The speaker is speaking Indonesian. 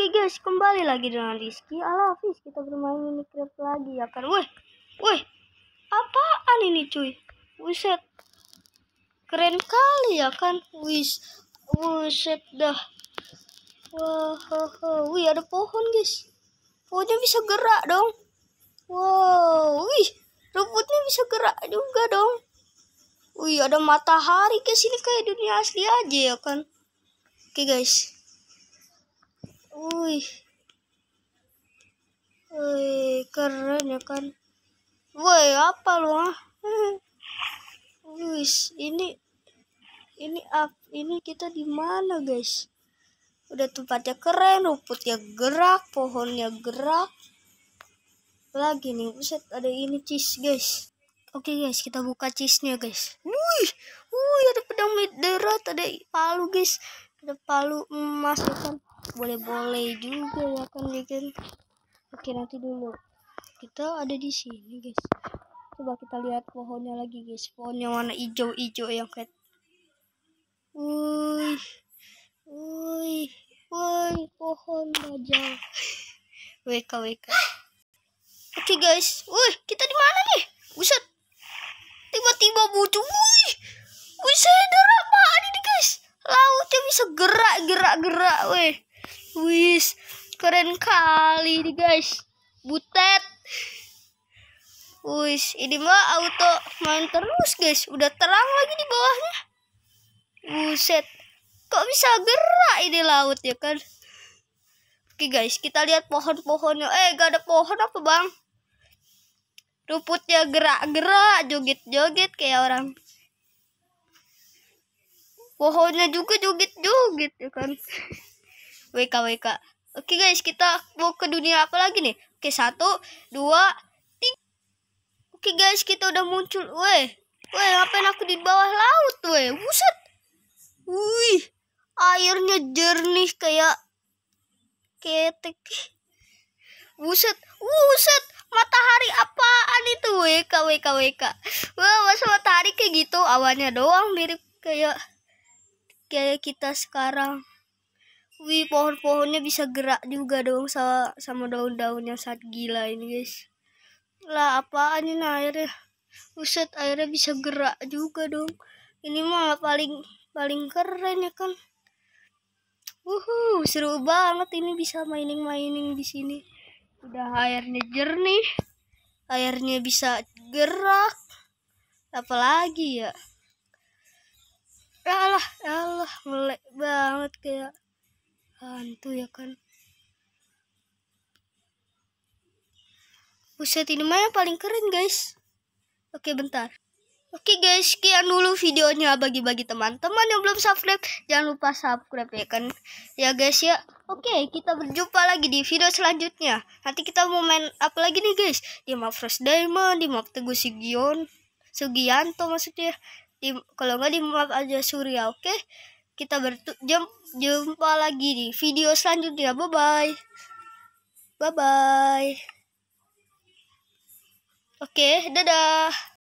Oke guys, kembali lagi dengan Rizky Alafis. Kita bermain Minecraft lagi ya kan. Woi. wih. Apaan ini cuy? Buset. Keren kali ya kan. Wis. Buset dah. Wah, wow, wih ada pohon guys. Pohonnya bisa gerak dong. Wow, wih. Rumputnya bisa gerak juga dong. Wih, ada matahari kesini sini kayak dunia asli aja ya kan. Oke guys. Wih. Wih, keren ya kan. Woi, apa lu ah? Wih, ini ini up, ini kita di mana, guys? Udah tempatnya keren, rumputnya gerak, pohonnya gerak. Lagi nih, buset ada ini cheese, guys. Oke guys, kita buka cheese-nya guys. Wih, wih ada pedang mid ada palu guys. Ada palu emas ya kan boleh-boleh juga ya kan ya kan oke nanti dulu kita ada di sini guys coba kita lihat pohonnya lagi guys pohonnya warna hijau-hijau yang kayak wuih wuih wuih pohon baja wk wk oke okay, guys wuih kita di mana nih buset tiba-tiba bujui woi wih saya ada apa ini guys lautnya bisa gerak gerak gerak wuih Wis, keren kali nih guys. Butet. Wis, ini mah auto main terus guys. Udah terang lagi di bawahnya. Buset. Kok bisa gerak ini laut ya kan? Oke guys, kita lihat pohon-pohonnya. Eh, gak ada pohon apa bang? Ruputnya gerak-gerak, joget-joget kayak orang. Pohonnya juga joget-joget ya kan? WK WK oke guys kita mau ke dunia apa lagi nih oke satu dua tiga oke guys kita udah muncul weh weh ngapain aku di bawah laut weh buset wih airnya jernih kayak ketek buset buset matahari apaan itu WK WK WK wah masa matahari kayak gitu awalnya doang mirip kayak kayak kita sekarang Wih, pohon-pohonnya bisa gerak juga dong sama, sama daun yang saat gila ini, guys. Lah, apaan ini airnya? Buset, airnya bisa gerak juga dong. Ini mah paling paling keren ya kan. Wuhu, seru banget ini bisa mining-mining di sini. Udah airnya jernih. Airnya bisa gerak. Apalagi ya? Alah, alah, melek banget kayak hantu ya kan pusat ini mah yang paling keren guys oke bentar oke guys sekian dulu videonya bagi-bagi teman-teman yang belum subscribe jangan lupa subscribe ya kan ya guys ya Oke, kita berjumpa lagi di video selanjutnya. Nanti kita mau main apa lagi nih, guys? Di map Frost Diamond, di map Teguh Sugion, Sugianto maksudnya. Di, kalau nggak di map aja Surya, oke? kita berjumpa lagi di video selanjutnya. Bye bye. Bye bye. Oke, okay, dadah.